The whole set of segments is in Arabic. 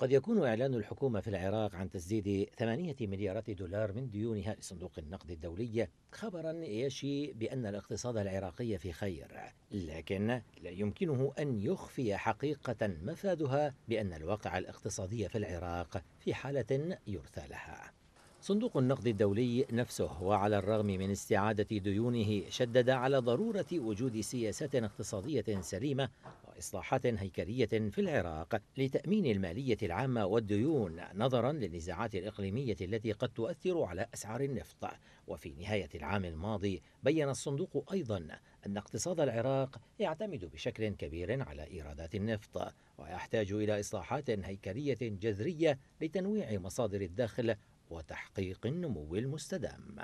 قد يكون إعلان الحكومة في العراق عن تسديد ثمانية مليارات دولار من ديونها لصندوق النقد الدولي خبرا يشي بأن الاقتصاد العراقي في خير لكن لا يمكنه أن يخفي حقيقة مفادها بأن الواقع الاقتصادي في العراق في حالة يرثى لها صندوق النقد الدولي نفسه وعلى الرغم من استعادة ديونه شدد على ضرورة وجود سياسات اقتصادية سليمة وإصلاحات هيكلية في العراق لتأمين المالية العامة والديون نظرا للنزاعات الإقليمية التي قد تؤثر على أسعار النفط وفي نهاية العام الماضي بين الصندوق أيضا أن اقتصاد العراق يعتمد بشكل كبير على إيرادات النفط ويحتاج إلى إصلاحات هيكلية جذرية لتنويع مصادر الدخل وتحقيق النمو المستدام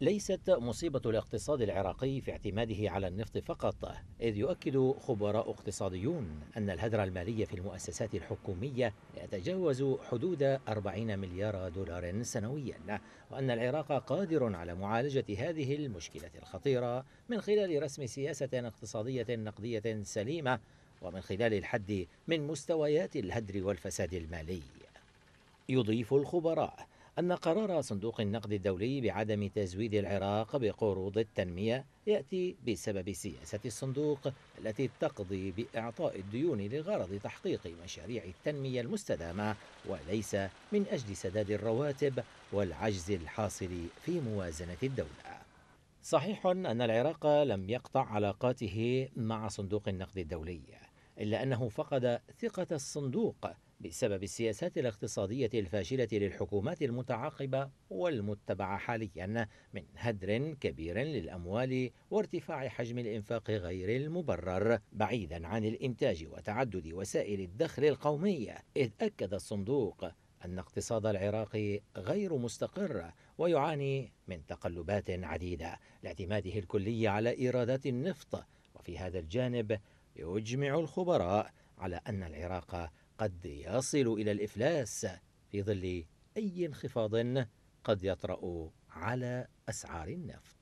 ليست مصيبة الاقتصاد العراقي في اعتماده على النفط فقط إذ يؤكد خبراء اقتصاديون أن الهدر المالي في المؤسسات الحكومية يتجاوز حدود 40 مليار دولار سنويا وأن العراق قادر على معالجة هذه المشكلة الخطيرة من خلال رسم سياسة اقتصادية نقدية سليمة ومن خلال الحد من مستويات الهدر والفساد المالي يضيف الخبراء أن قرار صندوق النقد الدولي بعدم تزويد العراق بقروض التنمية يأتي بسبب سياسة الصندوق التي تقضي بإعطاء الديون لغرض تحقيق مشاريع التنمية المستدامة وليس من أجل سداد الرواتب والعجز الحاصل في موازنة الدولة. صحيح أن العراق لم يقطع علاقاته مع صندوق النقد الدولي، إلا أنه فقد ثقة الصندوق بسبب السياسات الاقتصادية الفاشلة للحكومات المتعاقبة والمتبعة حاليا من هدر كبير للأموال وارتفاع حجم الإنفاق غير المبرر بعيدا عن الإنتاج وتعدد وسائل الدخل القومية إذ أكد الصندوق أن اقتصاد العراق غير مستقر ويعاني من تقلبات عديدة لاعتماده الكلي على إيرادات النفط وفي هذا الجانب يجمع الخبراء على أن العراق قد يصل إلى الإفلاس في ظل أي انخفاض قد يطرأ على أسعار النفط